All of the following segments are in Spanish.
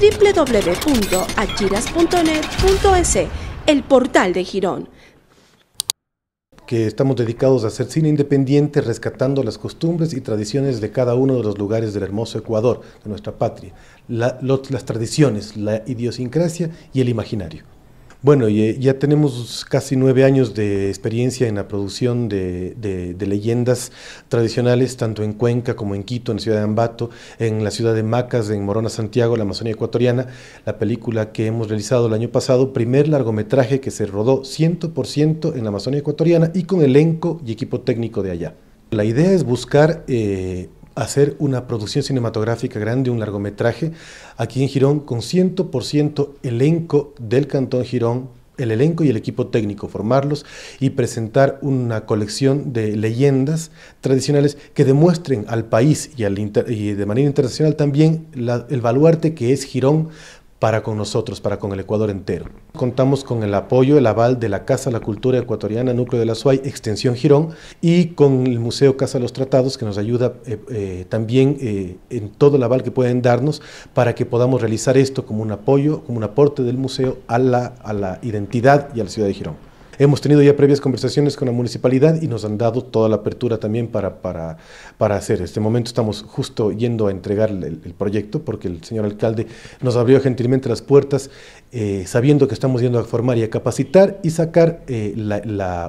www.achiras.net.es, el portal de Girón que estamos dedicados a hacer cine independiente, rescatando las costumbres y tradiciones de cada uno de los lugares del hermoso Ecuador, de nuestra patria, las tradiciones, la idiosincrasia y el imaginario. Bueno, ya tenemos casi nueve años de experiencia en la producción de, leyendas tradicionales, tanto en Cuenca como en Quito, en la ciudad de Ambato, en la ciudad de Macas, en Morona, Santiago, la Amazonía ecuatoriana. La película que hemos realizado el año pasado, primer largometraje que se rodó 100% en la Amazonía ecuatoriana y con elenco y equipo técnico de allá. La idea es buscar eh, hacer una producción cinematográfica grande, un largometraje, aquí en Girón, con 100% elenco del Cantón Girón, el elenco y el equipo técnico, formarlos y presentar una colección de leyendas tradicionales que demuestren al país y, y de manera internacional también el baluarte que es Girón para con nosotros, para con el Ecuador entero. Contamos con el apoyo, el aval de la Casa de la Cultura Ecuatoriana, Núcleo de la SUAY, Extensión Girón, y con el Museo Casa de los Tratados, que nos ayuda eh, eh, también eh, en todo el aval que pueden darnos para que podamos realizar esto como un apoyo, como un aporte del museo a la, a la identidad y a la ciudad de Girón. Hemos tenido ya previas conversaciones con la municipalidad y nos han dado toda la apertura también para, para, para hacer. Este momento estamos justo yendo a entregar el proyecto porque el señor alcalde nos abrió gentilmente las puertas eh, sabiendo que estamos yendo a formar y a capacitar y sacar eh,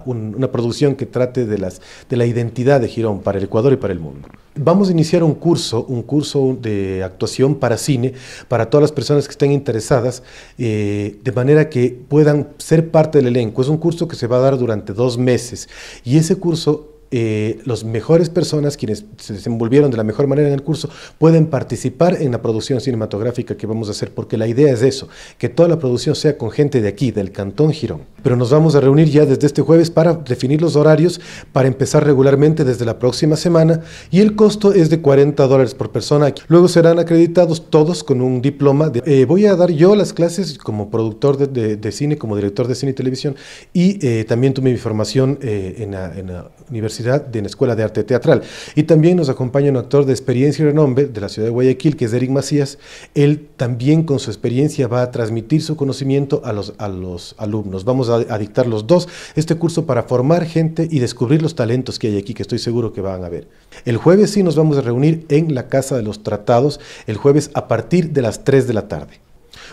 una producción que trate de, las, de la identidad de Girón para el Ecuador y para el mundo. Vamos a iniciar un curso, un curso de actuación para cine, para todas las personas que estén interesadas, eh, de manera que puedan ser parte del elenco. Es un curso que se va a dar durante dos meses y ese curso eh, los mejores personas, quienes se desenvolvieron de la mejor manera en el curso, pueden participar en la producción cinematográfica que vamos a hacer, porque la idea es eso, que toda la producción sea con gente de aquí, del Cantón Girón. Pero nos vamos a reunir ya desde este jueves para definir los horarios, para empezar regularmente desde la próxima semana, y el costo es de 40 dólares por persona. Luego serán acreditados todos con un diploma. De, eh, voy a dar yo las clases como productor de, cine, como director de cine y televisión, y eh, también tuve mi formación en la Universidad de la Escuela de Arte Teatral. Y también nos acompaña un actor de experiencia y renombre de la ciudad de Guayaquil, que es Eric Macías. Él también con su experiencia va a transmitir su conocimiento a los, a los alumnos. Vamos a, a dictar los dos este curso para formar gente y descubrir los talentos que hay aquí, que estoy seguro que van a ver. El jueves sí nos vamos a reunir en la Casa de los Tratados, el jueves a partir de las 3 de la tarde.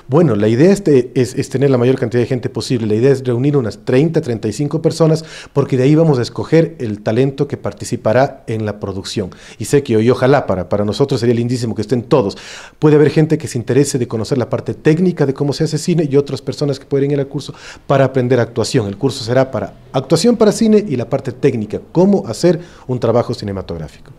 Bueno, la idea es, tener la mayor cantidad de gente posible. La idea es reunir unas 30, 35 personas, porque de ahí vamos a escoger el talento que participará en la producción. Y sé que hoy, ojalá, para, para nosotros sería lindísimo que estén todos. Puede haber gente que se interese de conocer la parte técnica de cómo se hace cine y otras personas que pueden ir al curso para aprender actuación. El curso será para actuación para cine y la parte técnica, cómo hacer un trabajo cinematográfico.